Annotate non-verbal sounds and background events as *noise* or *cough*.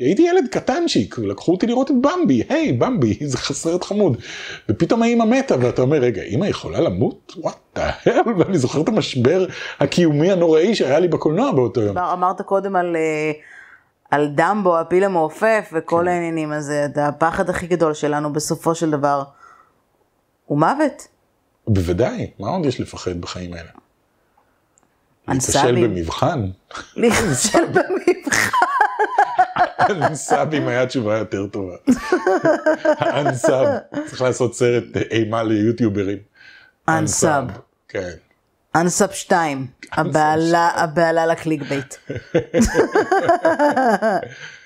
הייתי ילד קטנצ'יק, לקחו אותי לראות את במבי, היי במבי, *laughs* זה חסרת חמוד. ופתאום האימא מתה, ואתה אומר, רגע, אימא יכולה למות? וואט דה הל? ואני זוכר את המשבר הקיומי הנוראי שהיה לי בקולנוע באותו יום. אמרת קודם על, אה, על דמבו, הפיל המעופף, וכל כן. העניינים הזה, אה, את הפחד הכי גדול שלנו בסופו של דבר, הוא מוות. בוודאי, מה עוד יש לפחד בחיים האלה? אנסאבי. להיכשל במבחן. *laughs* להיכשל במבחן. אנסאב אם היה תשובה יותר טובה. האנסאב, צריך לעשות סרט אה, אימה ליוטיוברים. אנסאב. כן. אנסאב 2, הבעלה לקליק בייט. *laughs*